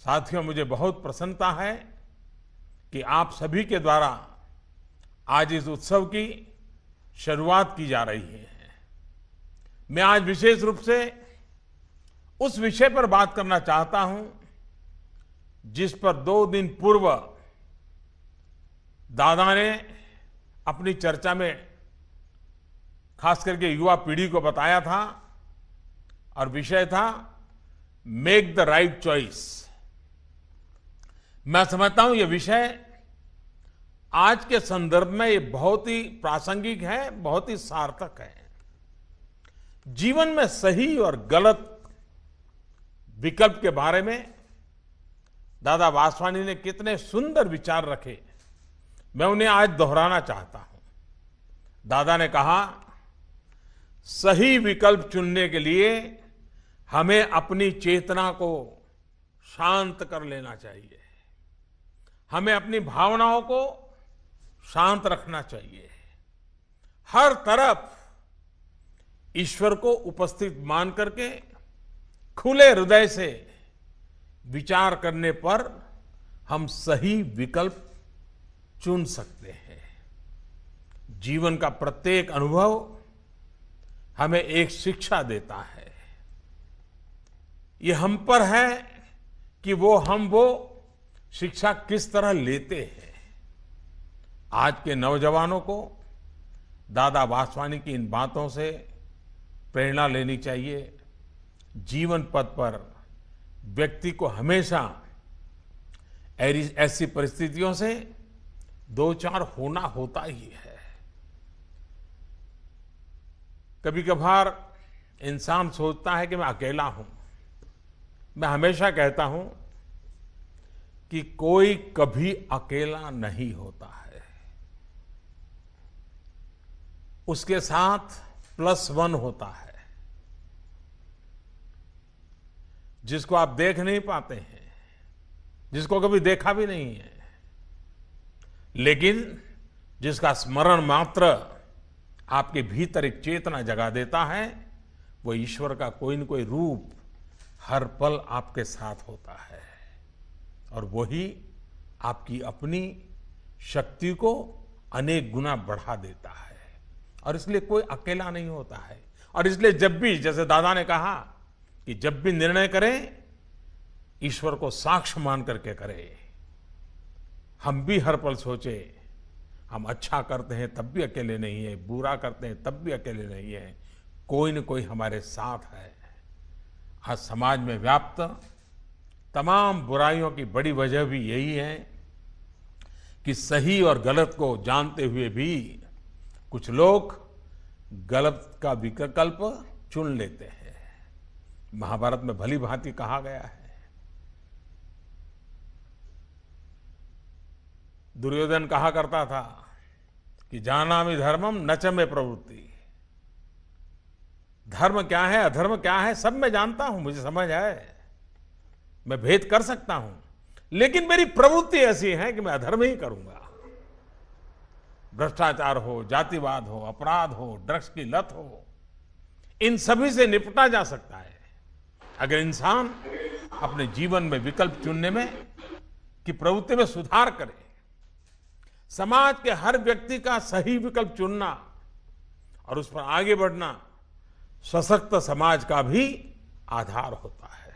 साथियों मुझे बहुत प्रसन्नता है कि आप सभी के द्वारा आज इस उत्सव की शुरुआत की जा रही है मैं आज विशेष रूप से उस विषय पर बात करना चाहता हूं जिस पर दो दिन पूर्व दादा ने अपनी चर्चा में खास करके युवा पीढ़ी को बताया था और विषय था मेक द राइट चॉइस मैं समझता हूं ये विषय आज के संदर्भ में ये बहुत ही प्रासंगिक है बहुत ही सार्थक है जीवन में सही और गलत विकल्प के बारे में दादा वासवानी ने कितने सुंदर विचार रखे मैं उन्हें आज दोहराना चाहता हूं दादा ने कहा सही विकल्प चुनने के लिए हमें अपनी चेतना को शांत कर लेना चाहिए हमें अपनी भावनाओं को शांत रखना चाहिए हर तरफ ईश्वर को उपस्थित मान करके खुले हृदय से विचार करने पर हम सही विकल्प चुन सकते हैं जीवन का प्रत्येक अनुभव हमें एक शिक्षा देता है ये हम पर है कि वो हम वो शिक्षा किस तरह लेते हैं आज के नौजवानों को दादा वासवानी की इन बातों से प्रेरणा लेनी चाहिए जीवन पथ पर व्यक्ति को हमेशा ऐसी परिस्थितियों से दो चार होना होता ही है कभी कभार इंसान सोचता है कि मैं अकेला हूं मैं हमेशा कहता हूं कि कोई कभी अकेला नहीं होता है उसके साथ प्लस वन होता है जिसको आप देख नहीं पाते हैं जिसको कभी देखा भी नहीं है लेकिन जिसका स्मरण मात्र आपके भीतर एक चेतना जगा देता है वो ईश्वर का कोई न कोई रूप हर पल आपके साथ होता है और वही आपकी अपनी शक्ति को अनेक गुना बढ़ा देता है और इसलिए कोई अकेला नहीं होता है और इसलिए जब भी जैसे दादा ने कहा कि जब भी निर्णय करें ईश्वर को साक्ष मान करके करें हम भी हर पल सोचे हम अच्छा करते हैं तब भी अकेले नहीं है बुरा करते हैं तब भी अकेले नहीं है कोई न कोई हमारे साथ है आज समाज में व्याप्त तमाम बुराइयों की बड़ी वजह भी यही है कि सही और गलत को जानते हुए भी कुछ लोग गलत का विकल्प चुन लेते हैं महाभारत में भली भांति कहा गया है दुर्योधन कहा करता था कि जानामि धर्मम नच में प्रवृत्ति धर्म क्या है अधर्म क्या है सब मैं जानता हूं मुझे समझ आए मैं भेद कर सकता हूं लेकिन मेरी प्रवृत्ति ऐसी है कि मैं अधर्म ही करूंगा भ्रष्टाचार हो जातिवाद हो अपराध हो ड्रग्स की लत हो इन सभी से निपटा जा सकता है अगर इंसान अपने जीवन में विकल्प चुनने में की प्रवृत्ति में सुधार करे समाज के हर व्यक्ति का सही विकल्प चुनना और उस पर आगे बढ़ना सशक्त समाज का भी आधार होता है